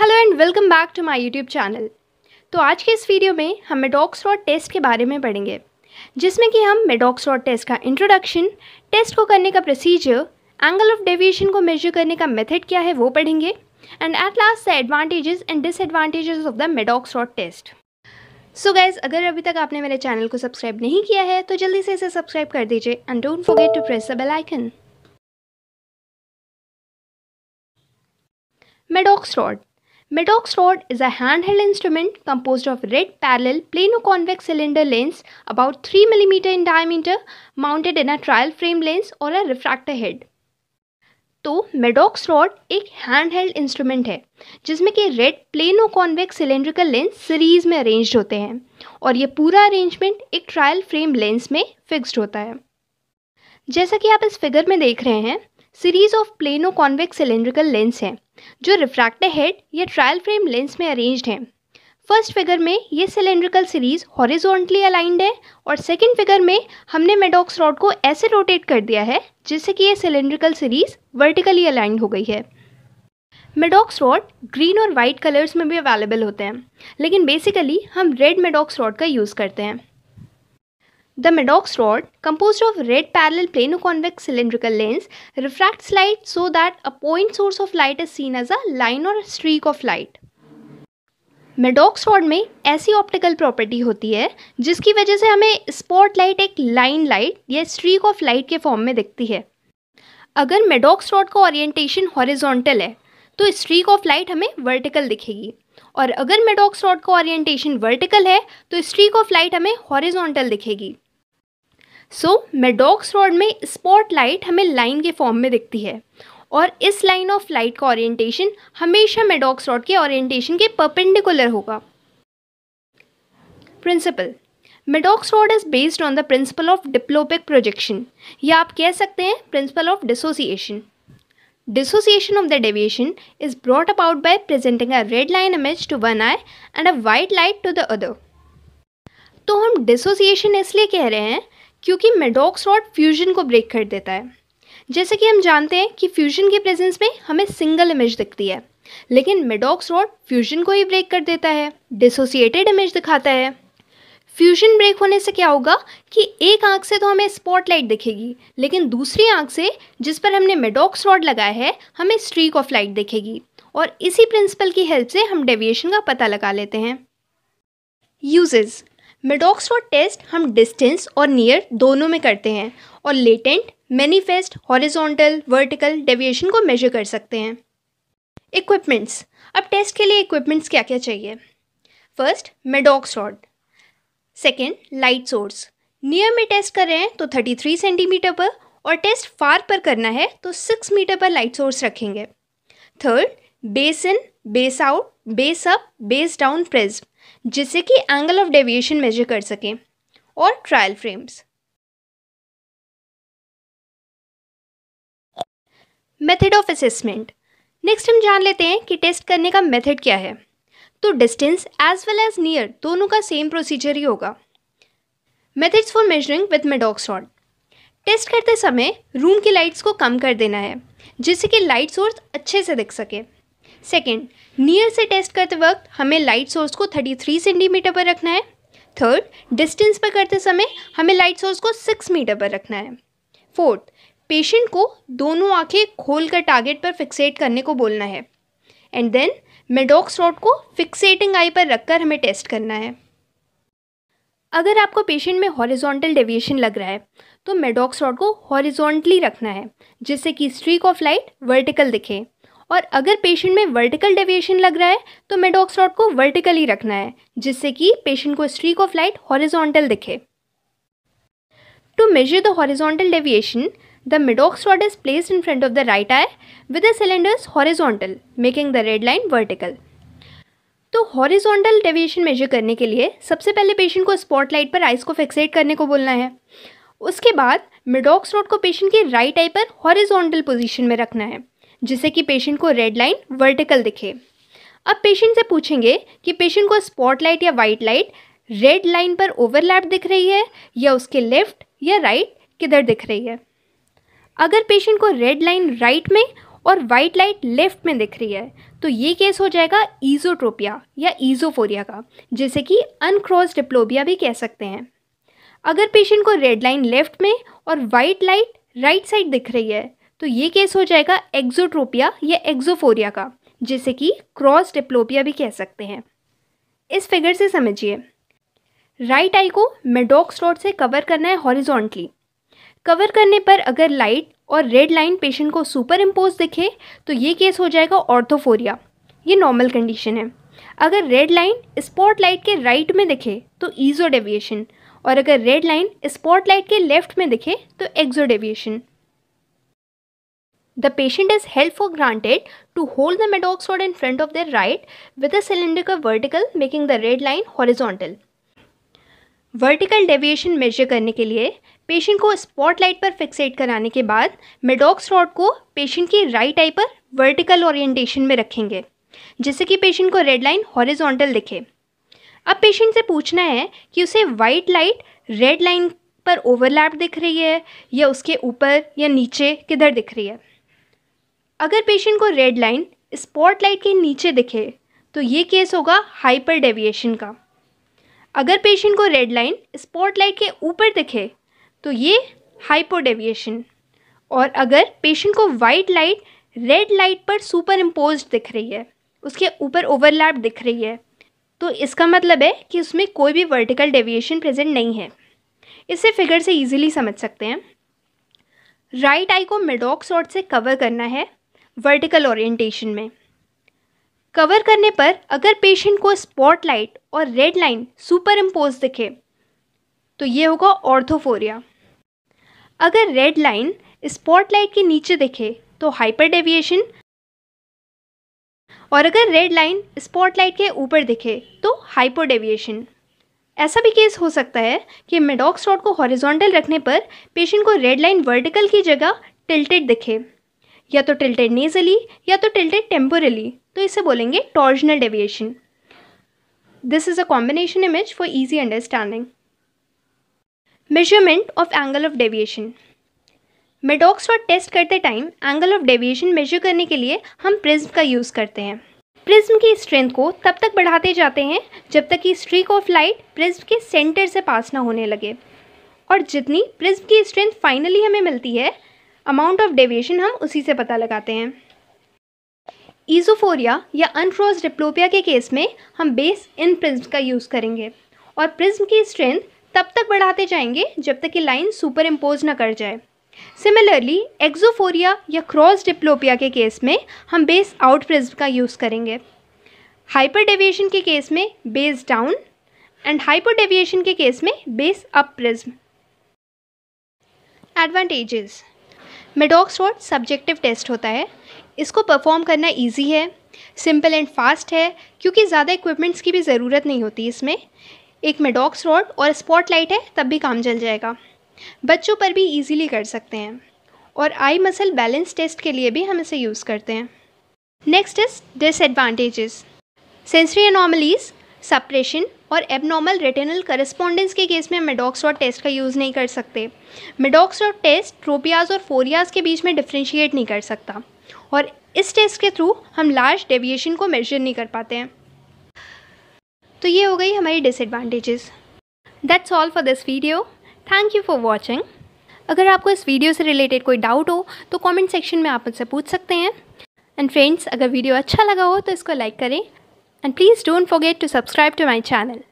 Hello and welcome back to my YouTube channel तो आज के इस वीडियो में हम मेडॉक्स रॉड टेस्ट के बारे में पढ़ेंगे जिसमें कि हम मेडॉक्स रॉड टेस्ट का इंट्रोडक्शन टेस्ट को करने का प्रोसीजर एंगल ऑफ डेविएशन को मेजर करने का मेथड क्या है वो पढ़ेंगे and at last the advantages and disadvantages of the Maddox rod test so guys अगर अभी तक आपने मेरे चैनल को सब्सक्राइब नहीं किया है तो जल्दी से इसे सब्सक्राइब कर दीजिए and don't forget to press the bell icon Maddox rod Maddox rod is a handheld instrument composed of red parallel plano-convex cylinder lens about 3 mm in diameter mounted in a trial frame lens or a refractor head. तो Maddox rod एक handheld instrument है जिसमें कि red plano convex cylindrical lens series में arrange होते हैं और ये पूरा अरेंजमेंट एक ट्रायल फ्रेम लेंस में फिक्स्ड होता है जैसा कि आप इस फिगर में देख रहे हैं series of plano convex cylindrical lens हैं जो रिफ्रैक्टर हेड या ट्रायल फ्रेम लेंस में अरेंज्ड हैं फर्स्ट फिगर में ये सिलेंड्रिकल सीरीज हॉरिजॉन्टली अलाइंड है और सेकंड फिगर में हमने मेडॉक्स रॉड को ऐसे रोटेट कर दिया है जिससे कि ये सिलेंड्रिकल सीरीज वर्टिकली अलाइंड हो गई है मेडॉक्स रॉड ग्रीन और वाइट कलर्स में भी अवेलेबल होते हैं लेकिन बेसिकली हम रेड मेडॉक्स रॉड का यूज़ करते हैं The Maddox rod, composed of red parallel plano-convex cylindrical lens, refracts light so that a point source of light is seen as a line or a streak of light. Maddox rod में ऐसी optical property होती है जिसकी वजह से हमें spot light एक line light या स्ट्रीक ऑफ लाइट के फॉर्म में दिखती है अगर मेडॉक्स रॉड का ओरिएंटेशन हॉरिजॉन्टल है तो स्ट्रीक ऑफ लाइट हमें वर्टिकल दिखेगी और अगर मेडॉक्स रॉड का ओरिएंटेशन वर्टिकल है तो स्ट्रीक ऑफ लाइट हमें हॉरिजॉन्टल दिखेगी सो मेडोक्स रॉड में स्पॉट लाइट हमें लाइन के फॉर्म में दिखती है और इस लाइन ऑफ लाइट का ओरिएंटेशन हमेशा मेडोक्स रॉड के ओरिएंटेशन के परपेंडिकुलर होगा principle Maddox rod is based on the principle of diplopic projection या आप कह सकते हैं principle of dissociation dissociation of the deviation is brought about by presenting a red line image to one eye and a white light to the other तो हम dissociation इसलिए कह रहे हैं क्योंकि मेडोक्स रॉड फ्यूजन को ब्रेक कर देता है जैसे कि हम जानते हैं कि फ्यूजन के प्रेजेंस में हमें सिंगल इमेज दिखती है लेकिन मेडोक्स रॉड फ्यूजन को ही ब्रेक कर देता है डिसोसिएटेड इमेज दिखाता है फ्यूजन ब्रेक होने से क्या होगा कि एक आंख से तो हमें स्पॉटलाइट दिखेगी लेकिन दूसरी आंख से जिस पर हमने मेडोक्स रॉड लगाया है हमें स्ट्रीक ऑफ लाइट दिखेगी और इसी प्रिंसिपल की हेल्प से हम डेविएशन का पता लगा लेते हैं यूजेज मेडोक्स टेस्ट हम डिस्टेंस और नियर दोनों में करते हैं और latent manifest horizontal vertical deviation को मेजर कर सकते हैं इक्विपमेंट्स अब टेस्ट के लिए इक्विपमेंट्स क्या क्या चाहिए first Maddox rod second light source near में टेस्ट कर रहे हैं तो 33 सेंटीमीटर पर और टेस्ट फार पर करना है तो 6 मीटर पर लाइट सोर्स रखेंगे third base in base out base up base down prism जिससे कि एंगल ऑफ डेविएशन मेजर कर सकें और trial frames method of assessment next हम जान लेते हैं कि टेस्ट करने का मेथड क्या है तो distance as well as near दोनों का सेम प्रोसीजर ही होगा methods for measuring with Maddox rod test करते समय रूम की लाइट्स को कम कर देना है जिससे कि लाइट सोर्स अच्छे से दिख सके सेकेंड नियर से टेस्ट करते वक्त हमें लाइट सोर्स को 33 सेंटीमीटर पर रखना है थर्ड डिस्टेंस पर करते समय हमें लाइट सोर्स को 6 मीटर पर रखना है फोर्थ पेशेंट को दोनों आंखें खोलकर टारगेट पर फिक्सेट करने को बोलना है एंड देन मेडोक्स रॉड को फिक्सेटिंग आई पर रखकर हमें टेस्ट करना है अगर आपको पेशेंट में हॉरिजॉन्टल डेविएशन लग रहा है तो मेडोक्स रॉड को हॉरिजॉन्टली रखना है जिससे कि स्ट्रीक ऑफ लाइट वर्टिकल दिखे और अगर पेशेंट में वर्टिकल डेविएशन लग रहा है तो मेडोक्स रॉड को वर्टिकल ही रखना है जिससे कि पेशेंट को स्ट्रीक ऑफ लाइट हॉरिजोंटल दिखे to measure the horizontal deviation the Maddox rod is placed in front of the right eye with the cylinders making the red line vertical तो horizontal deviation measure करने के लिए सबसे पहले patient को spotlight पर ice को फिक्सेट करने को बोलना है उसके बाद मिडॉक्स रोड को पेशेंट के राइट आई पर हॉरिजोंटल पोजीशन में रखना है जिससे कि पेशेंट को रेड लाइन वर्टिकल दिखे अब पेशेंट से पूछेंगे कि पेशेंट को स्पॉटलाइट या वाइट लाइट रेड लाइन पर ओवरलैप दिख रही है या उसके लेफ्ट या राइट किधर दिख रही है अगर पेशेंट को रेड लाइन राइट में और वाइट लाइट लेफ्ट में दिख रही है तो ये केस हो जाएगा ईजोट्रोपिया या ईजोफोरिया का जिसे कि अनक्रॉस डिप्लोबिया भी कह सकते हैं अगर पेशेंट को रेड लाइन लेफ्ट में और वाइट लाइट राइट साइड दिख रही है तो ये केस हो जाएगा एक्जोट्रोपिया या एक्जोफोरिया का जिसे कि क्रॉस डिप्लोपिया भी कह सकते हैं इस फिगर से समझिए राइट आई को मेडोक्स स्लॉट से कवर करना है हॉरिजॉन्टली कवर करने पर अगर लाइट और रेड लाइन पेशेंट को सुपर इम्पोज दिखे तो ये केस हो जाएगा ऑर्थोफोरिया ये नॉर्मल कंडीशन है अगर रेड लाइन स्पॉट लाइट के राइट में दिखे तो ईजो डेविएशन और अगर रेड लाइन स्पॉट लाइट के लेफ्ट में दिखे तो exo deviation The patient is held for granted to hold the in in front of their right with cylinder cylindrical vertical making the red line horizontal. Vertical deviation measure करने के लिए patient को spotlight पर फिक्सेट कराने के बाद Maddox rod को patient की राइट आई पर वर्टिकल ओरिएंटेशन में रखेंगे जिससे कि पेशेंट को रेड लाइन हॉरिजॉन्टल दिखे अब पेशेंट से पूछना है कि उसे वाइट लाइट रेड लाइन पर ओवरलैप दिख रही है या उसके ऊपर या नीचे किधर दिख रही है अगर पेशेंट को रेड लाइन स्पॉटलाइट के नीचे दिखे तो ये केस होगा हाइपर डेविएशन का अगर पेशेंट को रेड लाइन स्पॉटलाइट के ऊपर दिखे तो ये हाइपोडेविएशन और अगर पेशेंट को वाइट लाइट रेड लाइट पर सुपर इम्पोज दिख रही है उसके ऊपर ओवरलैप दिख रही है तो इसका मतलब है कि उसमें कोई भी वर्टिकल डेविएशन प्रेजेंट नहीं है इसे फिगर से इजीली समझ सकते हैं राइट आई को मेडॉक शॉर्ट से कवर करना है वर्टिकल ओरिएंटेशन में कवर करने पर अगर पेशेंट को स्पॉटलाइट और रेड लाइन सुपर इम्पोज दिखे तो ये होगा ऑर्थोफोरिया अगर रेड लाइन स्पॉटलाइट के नीचे दिखे तो हाइपर डेविएशन और अगर रेड लाइन स्पॉटलाइट के ऊपर दिखे तो हाइपर डेविएशन ऐसा भी केस हो सकता है कि मेडॉक्स रॉड को हॉरिजॉन्टल रखने पर पेशेंट को रेड लाइन वर्टिकल की जगह टिल्टेड दिखे या तो टिल्टेड नेजली या तो टिल्टेड टेम्पोरली तो इसे बोलेंगे torsional deviation this is a combination image for easy understanding measurement of angle of deviation Maddox और टेस्ट करते time angle of deviation measure करने के लिए हम प्रिज्म का यूज़ करते हैं प्रिज्म की स्ट्रेंथ को तब तक बढ़ाते जाते हैं जब तक कि स्ट्रीक ऑफ लाइट प्रिज्म के सेंटर से पास ना होने लगे और जितनी प्रिज्म की स्ट्रेंथ फाइनली हमें मिलती है अमाउंट ऑफ डेविएशन हम उसी से पता लगाते हैं ईजोफोरिया या अनफ्रोज डिप्लोपिया के केस में हम बेस इन प्रिज्म का यूज़ करेंगे और प्रिज्म की स्ट्रेंथ तब तक बढ़ाते जाएंगे जब तक कि लाइन सुपर इम्पोज ना कर जाए सिमिलरली एक्जोफोरिया या क्रॉस डिप्लोपिया के केस में हम बेस आउट प्रिज्म का यूज़ करेंगे हाइपर डेविएशन के केस में base down and hyper deviation के केस में base up prism advantages Maddox shot subjective test होता है इसको परफॉर्म करना इजी है सिंपल एंड फास्ट है क्योंकि ज़्यादा इक्विपमेंट्स की भी ज़रूरत नहीं होती इसमें एक मेडॉक्स रॉड और स्पॉटलाइट है तब भी काम चल जाएगा बच्चों पर भी इजीली कर सकते हैं और आई मसल बैलेंस टेस्ट के लिए भी हम इसे यूज़ करते हैं next is disadvantages sensory anomalies suppression और एबनॉर्मल रेटेनल करस्पॉन्डेंस के केस में मेडॉक्स डॉट टेस्ट का यूज़ नहीं कर सकते मेडॉक्स डॉट टेस्ट ट्रोपियाज और फोरियाज के बीच में डिफ्रेंशिएट नहीं कर सकता और इस टेस्ट के थ्रू हम लार्ज डेविएशन को मेजर नहीं कर पाते हैं तो ये हो गई हमारी disadvantages that's all for this video thank you for watching अगर आपको इस वीडियो से रिलेटेड कोई डाउट हो तो कमेंट सेक्शन में आप मुझसे पूछ सकते हैं एंड फ्रेंड्स अगर वीडियो अच्छा लगा हो तो इसको लाइक करें and please don't forget to subscribe to my channel.